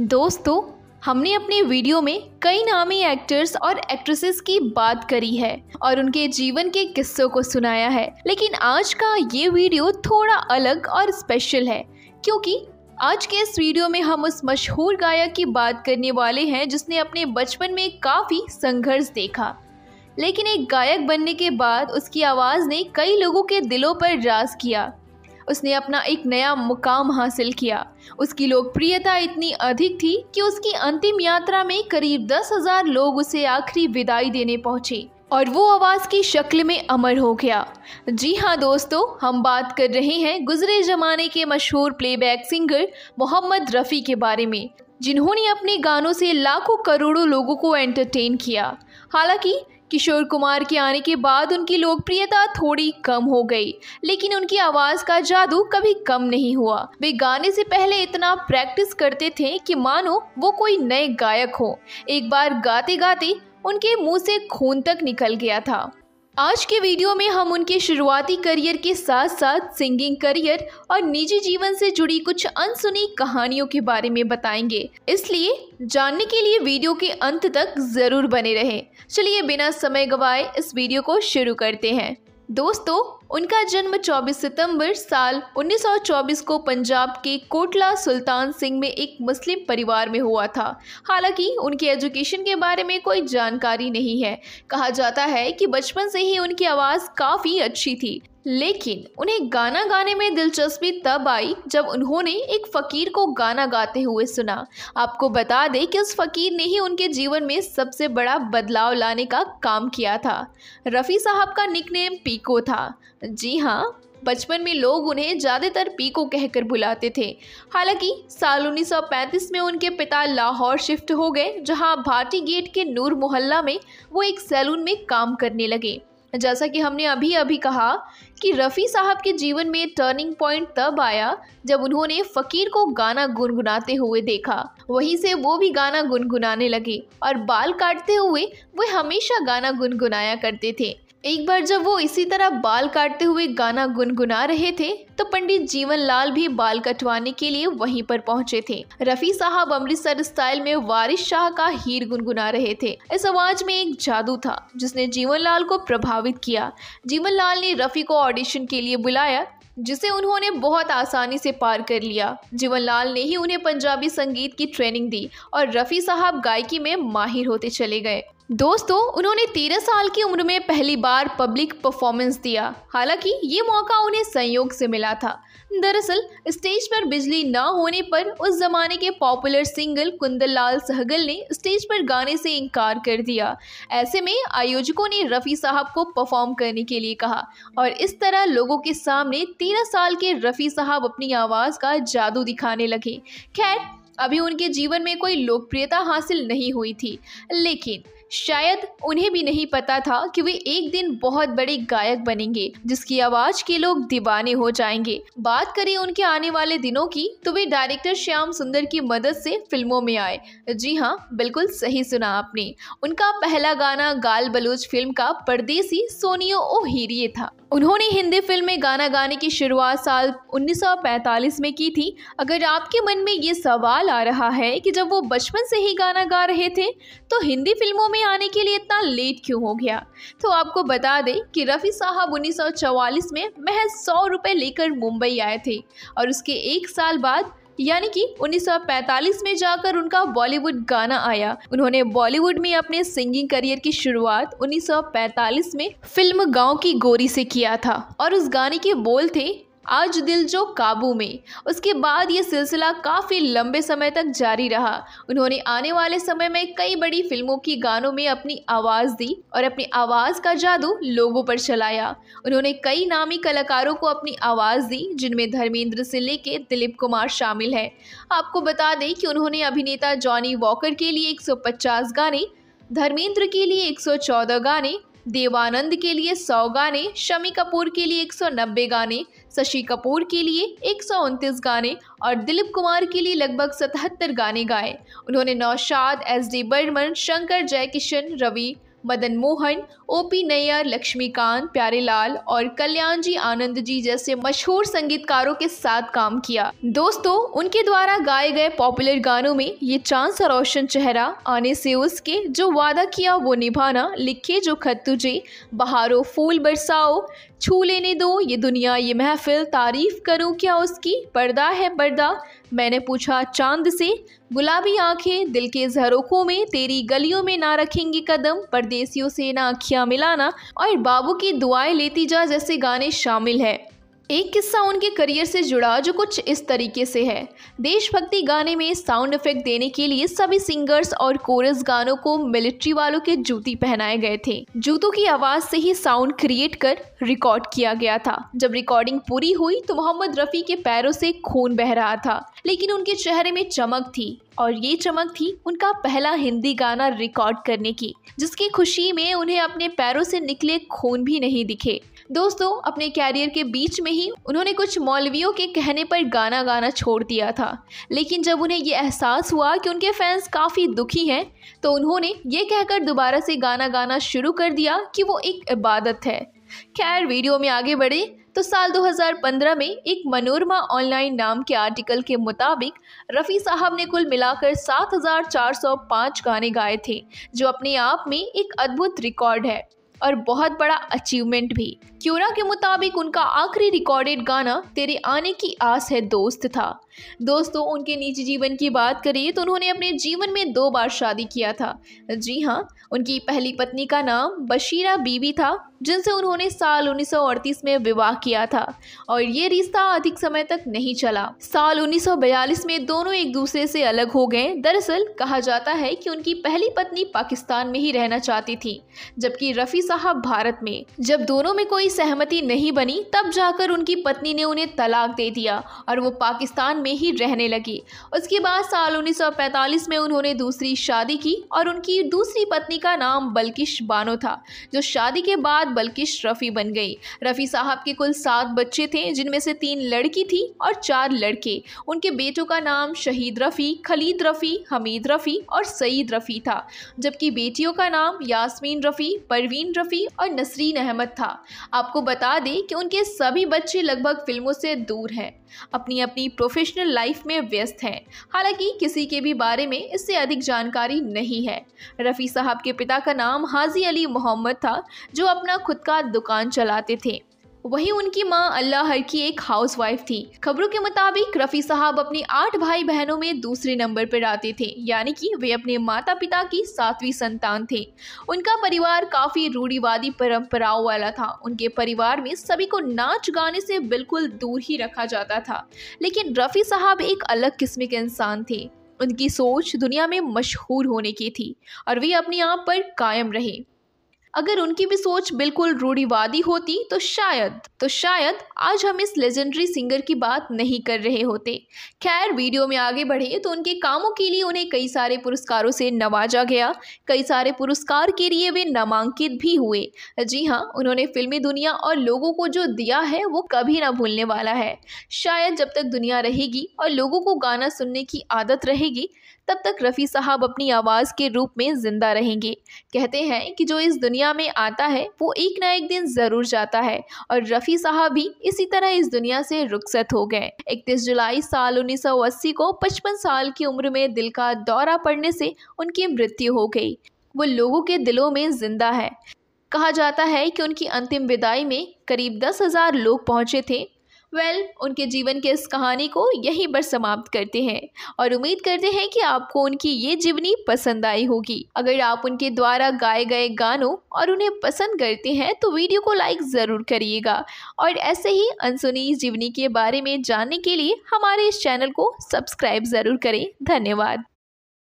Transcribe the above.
दोस्तों हमने अपने वीडियो में कई नामी एक्टर्स और एक्ट्रेसेस की बात करी है और उनके जीवन के किस्सों को सुनाया है लेकिन आज का ये वीडियो थोड़ा अलग और स्पेशल है क्योंकि आज के इस वीडियो में हम उस मशहूर गायक की बात करने वाले हैं जिसने अपने बचपन में काफ़ी संघर्ष देखा लेकिन एक गायक बनने के बाद उसकी आवाज़ ने कई लोगों के दिलों पर राज किया उसने अपना एक नया मुकाम हासिल किया उसकी लोकप्रियता इतनी अधिक थी कि उसकी अंतिम यात्रा में करीब दस हजार लोग उसे आखिरी विदाई देने पहुंचे और वो आवाज़ की शक्ल में अमर हो गया जी हाँ दोस्तों हम बात कर रहे हैं गुजरे ज़माने के मशहूर प्लेबैक सिंगर मोहम्मद रफ़ी के बारे में जिन्होंने अपने गानों से लाखों करोड़ों लोगों को एंटरटेन किया हालांकि किशोर कुमार के आने के बाद उनकी लोकप्रियता थोड़ी कम हो गई लेकिन उनकी आवाज़ का जादू कभी कम नहीं हुआ वे गाने से पहले इतना प्रैक्टिस करते थे कि मानो वो कोई नए गायक हो एक बार गाते गाते उनके मुंह से खून तक निकल गया था आज के वीडियो में हम उनके शुरुआती करियर के साथ साथ सिंगिंग करियर और निजी जीवन से जुड़ी कुछ अनसुनी कहानियों के बारे में बताएंगे इसलिए जानने के लिए वीडियो के अंत तक जरूर बने रहें। चलिए बिना समय गवाए इस वीडियो को शुरू करते हैं दोस्तों उनका जन्म 24 सितंबर साल 1924 को पंजाब के कोटला सुल्तान सिंह में एक मुस्लिम परिवार में हुआ था हालांकि उनके एजुकेशन के बारे में कोई जानकारी नहीं है कहा जाता है कि बचपन से ही उनकी आवाज़ काफ़ी अच्छी थी लेकिन उन्हें गाना गाने में दिलचस्पी तब आई जब उन्होंने एक फ़कीर को गाना गाते हुए सुना आपको बता दें कि उस फ़कीर ने ही उनके जीवन में सबसे बड़ा बदलाव लाने का काम किया था रफ़ी साहब का निकनेम पीको था जी हाँ बचपन में लोग उन्हें ज़्यादातर पीको कहकर बुलाते थे हालांकि साल 1935 में उनके पिता लाहौर शिफ्ट हो गए जहां भाटी गेट के नूर मोहल्ला में वो एक सैलून में काम करने लगे जैसा कि हमने अभी अभी कहा कि रफ़ी साहब के जीवन में टर्निंग पॉइंट तब आया जब उन्होंने फ़कीर को गाना गुनगुनाते हुए देखा वहीं से वो भी गाना गुनगुनाने लगे और बाल काटते हुए वे हमेशा गाना गुनगुनाया करते थे एक बार जब वो इसी तरह बाल काटते हुए गाना गुनगुना रहे थे तो पंडित जीवन लाल भी बाल कटवाने के लिए वहीं पर पहुंचे थे रफी साहब अमृतसर स्टाइल में वारिस शाह का हीर गुनगुना रहे थे इस आवाज में एक जादू था जिसने जीवन लाल को प्रभावित किया जीवन लाल ने रफी को ऑडिशन के लिए बुलाया जिसे उन्होंने बहुत आसानी से पार कर लिया जीवन लाल ने ही उन्हें पंजाबी संगीत की ट्रेनिंग दी और रफ़ी साहब गायकी में माहिर होते चले गए दोस्तों उन्होंने 13 साल की उम्र में पहली बार पब्लिक परफॉर्मेंस दिया हालांकि ये मौका उन्हें संयोग से मिला था दरअसल स्टेज पर बिजली न होने पर उस जमाने के पॉपुलर सिंगर कुंदन लाल सहगल ने स्टेज पर गाने से इनकार कर दिया ऐसे में आयोजकों ने रफ़ी साहब को परफॉर्म करने के लिए कहा और इस तरह लोगों के सामने तेरह साल के रफ़ी साहब अपनी आवाज़ का जादू दिखाने लगे खैर अभी उनके जीवन में कोई लोकप्रियता हासिल नहीं हुई थी लेकिन शायद उन्हें भी नहीं पता था कि वे एक दिन बहुत बड़े गायक बनेंगे जिसकी आवाज के लोग दीवाने हो जाएंगे बात करें उनके आने वाले दिनों की तो वे डायरेक्टर श्याम सुंदर की मदद से फिल्मों में आए जी हाँ बिल्कुल सही सुना आपने उनका पहला गाना गाल बलूच फिल्म का परदेसी सोनियो ओ हीरिए था उन्होंने हिंदी फिल्म में गाना गाने की शुरुआत साल 1945 में की थी अगर आपके मन में ये सवाल आ रहा है कि जब वो बचपन से ही गाना गा रहे थे तो हिंदी फिल्मों में में आने के लिए इतना लेट क्यों हो गया तो आपको बता दें कि रफ़ी साहब 1944 में महज सौ रुपये लेकर मुंबई आए थे और उसके एक साल बाद यानी कि 1945 में जाकर उनका बॉलीवुड गाना आया उन्होंने बॉलीवुड में अपने सिंगिंग करियर की शुरुआत 1945 में फिल्म गांव की गोरी से किया था और उस गाने के बोल थे आज दिल जो काबू में उसके बाद ये सिलसिला काफ़ी लंबे समय तक जारी रहा उन्होंने आने वाले समय में कई बड़ी फिल्मों की गानों में अपनी आवाज़ दी और अपनी आवाज़ का जादू लोगों पर चलाया उन्होंने कई नामी कलाकारों को अपनी आवाज़ दी जिनमें धर्मेंद्र से लेके दिलीप कुमार शामिल है आपको बता दें कि उन्होंने अभिनेता जॉनी वॉकर के लिए एक गाने धर्मेंद्र के लिए 114 गाने देवानंद के लिए 100 गाने शमी कपूर के लिए 190 गाने शशि कपूर के लिए एक गाने और दिलीप कुमार के लिए लगभग 77 गाने गाए उन्होंने Naushad S D Burman Shankar Jaikishan Ravi Madan Mohan OP Nayyar Laxmikant Pyarelal और कल्याण जी आनंद जी जैसे मशहूर संगीतकारों के साथ काम किया दोस्तों उनके द्वारा गाए गए पॉपुलर गानों में ये चांद सा रोशन चेहरा आने से उसके जो वादा किया वो निभाना लिखे जो खत तुझे बहारो फूल बरसाओ छू लेने दो ये दुनिया ये महफिल तारीफ़ करूँ क्या उसकी पर्दा है पर्दा मैंने पूछा चांद से गुलाबी आंखें दिल के झरोखों में तेरी गलियों में ना रखेंगी कदम परदेसियों से ना आँखियाँ मिलाना और बाबू की दुआएं लेती जा जैसे गाने शामिल है एक किस्सा उनके करियर से जुड़ा जो कुछ इस तरीके से है देशभक्ति गाने में साउंड इफेक्ट देने के लिए सभी सिंगर्स और कोरस गानों को मिलिट्री वालों के जूती पहनाए गए थे जूतों की आवाज से ही साउंड क्रिएट कर रिकॉर्ड किया गया था जब रिकॉर्डिंग पूरी हुई तो मोहम्मद रफी के पैरों से खून बह रहा था लेकिन उनके चेहरे में चमक थी और ये चमक थी उनका पहला हिंदी गाना रिकॉर्ड करने की जिसकी खुशी में उन्हें अपने पैरों से निकले खून भी नहीं दिखे दोस्तों अपने कैरियर के बीच में ही उन्होंने कुछ मौलवियों के कहने पर गाना गाना छोड़ दिया था लेकिन जब उन्हें यह एहसास हुआ कि उनके फैंस काफ़ी दुखी हैं तो उन्होंने ये कहकर दोबारा से गाना गाना शुरू कर दिया कि वो एक इबादत है खैर वीडियो में आगे बढ़े तो साल 2015 में एक मनोरमा ऑनलाइन नाम के आर्टिकल के मुताबिक रफ़ी साहब ने कुल मिलाकर 7,405 गाने गाए थे जो अपने आप में एक अद्भुत रिकॉर्ड है और बहुत बड़ा अचीवमेंट भी क्यूरा के मुताबिक उनका आखिरी रिकॉर्डेड गाना तेरे आने की आस है दोस्त था दोस्तों उनके निजी जीवन की बात करें तो उन्होंने अपने जीवन में दो बार शादी किया था जी हाँ उनकी पहली पत्नी का नाम बशीरा बीवी था जिनसे उन्होंने साल 1938 में विवाह किया था और ये रिश्ता अधिक समय तक नहीं चला साल 1942 में दोनों एक दूसरे से अलग हो गए दरअसल कहा जाता है कि उनकी पहली पत्नी पाकिस्तान में ही रहना चाहती थी जबकि रफ़ी साहब भारत में जब दोनों में कोई कोई सहमति नहीं बनी तब जाकर उनकी पत्नी ने उन्हें तलाक दे दिया और वो पाकिस्तान में ही रहने लगी उसके बाद साल 1945 में उन्होंने दूसरी शादी की और उनकी दूसरी पत्नी का नाम बल्किश बानो था जो शादी के बाद बल्किश रफ़ी बन गई रफ़ी साहब के कुल सात बच्चे थे जिनमें से तीन लड़की थी और चार लड़के उनके बेटों का नाम शहीद रफ़ी खलीद रफ़ी हमीद रफ़ी और सईद रफ़ी था जबकि बेटियों का नाम यासमीन रफ़ी परवीन रफ़ी और नसरीन अहमद था आपको बता दें कि उनके सभी बच्चे लगभग फिल्मों से दूर हैं अपनी अपनी प्रोफेशनल लाइफ में व्यस्त हैं हालांकि किसी के भी बारे में इससे अधिक जानकारी नहीं है रफ़ी साहब के पिता का नाम हाजी अली मोहम्मद था जो अपना खुद का दुकान चलाते थे वहीं उनकी मां अल्लाह हर की एक हाउसवाइफ थी खबरों के मुताबिक रफ़ी साहब अपने आठ भाई बहनों में दूसरे नंबर पर आते थे यानी कि वे अपने माता पिता की सातवीं संतान थे उनका परिवार काफ़ी रूढ़ीवादी परंपराओं वाला था उनके परिवार में सभी को नाच गाने से बिल्कुल दूर ही रखा जाता था लेकिन रफ़ी साहब एक अलग किस्म के इंसान थे उनकी सोच दुनिया में मशहूर होने की थी और वे अपने आप पर कायम रहे अगर उनकी भी सोच बिल्कुल रूढ़ीवादी होती तो शायद तो शायद आज हम इस लेजेंडरी सिंगर की बात नहीं कर रहे होते खैर वीडियो में आगे बढ़े तो उनके कामों के लिए उन्हें कई सारे पुरस्कारों से नवाजा गया कई सारे पुरस्कार के लिए वे नामांकित भी हुए जी हाँ उन्होंने फिल्मी दुनिया और लोगों को जो दिया है वो कभी ना भूलने वाला है शायद जब तक दुनिया रहेगी और लोगों को गाना सुनने की आदत रहेगी तब तक रफ़ी साहब अपनी आवाज़ के रूप में ज़िंदा रहेंगे कहते हैं कि जो इस दुनिया में आता है वो एक ना एक दिन ज़रूर जाता है और रफ़ी साहब भी इसी तरह इस दुनिया से रुखसत हो गए इकतीस जुलाई साल 1980 को 55 साल की उम्र में दिल का दौरा पड़ने से उनकी मृत्यु हो गई वो लोगों के दिलों में ज़िंदा है कहा जाता है कि उनकी अंतिम विदाई में करीब दस हज़ार लोग पहुंचे थे वेल well, उनके जीवन के इस कहानी को यहीं पर समाप्त करते हैं और उम्मीद करते हैं कि आपको उनकी ये जीवनी पसंद आई होगी अगर आप उनके द्वारा गाए गए गानों और उन्हें पसंद करते हैं तो वीडियो को लाइक ज़रूर करिएगा और ऐसे ही अनसुनी जीवनी के बारे में जानने के लिए हमारे इस चैनल को सब्सक्राइब ज़रूर करें धन्यवाद